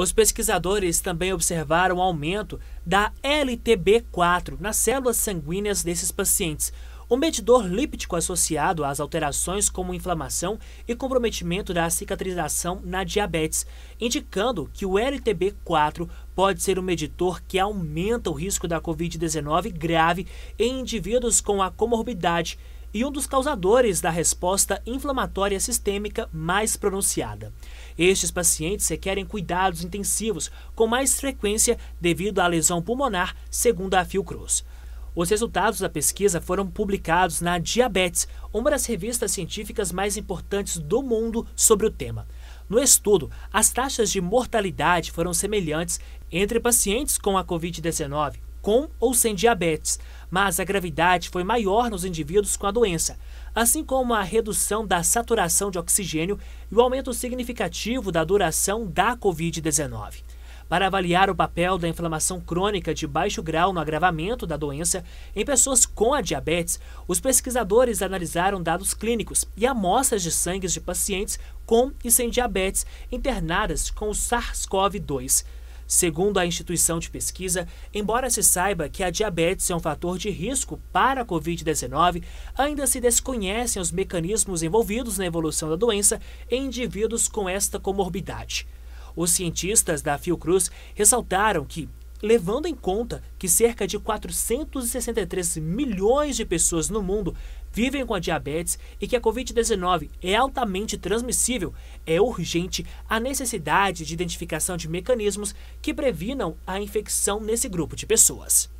Os pesquisadores também observaram aumento da LTB4 nas células sanguíneas desses pacientes, um medidor líptico associado às alterações como inflamação e comprometimento da cicatrização na diabetes, indicando que o LTB4 pode ser um medidor que aumenta o risco da Covid-19 grave em indivíduos com a comorbidade e um dos causadores da resposta inflamatória sistêmica mais pronunciada. Estes pacientes requerem cuidados intensivos com mais frequência devido à lesão pulmonar, segundo a Fiocruz. Os resultados da pesquisa foram publicados na Diabetes, uma das revistas científicas mais importantes do mundo sobre o tema. No estudo, as taxas de mortalidade foram semelhantes entre pacientes com a Covid-19, com ou sem diabetes, mas a gravidade foi maior nos indivíduos com a doença, assim como a redução da saturação de oxigênio e o aumento significativo da duração da Covid-19. Para avaliar o papel da inflamação crônica de baixo grau no agravamento da doença em pessoas com a diabetes, os pesquisadores analisaram dados clínicos e amostras de sangue de pacientes com e sem diabetes internadas com o SARS-CoV-2. Segundo a instituição de pesquisa, embora se saiba que a diabetes é um fator de risco para a Covid-19, ainda se desconhecem os mecanismos envolvidos na evolução da doença em indivíduos com esta comorbidade. Os cientistas da Fiocruz ressaltaram que, Levando em conta que cerca de 463 milhões de pessoas no mundo vivem com a diabetes e que a Covid-19 é altamente transmissível, é urgente a necessidade de identificação de mecanismos que previnam a infecção nesse grupo de pessoas.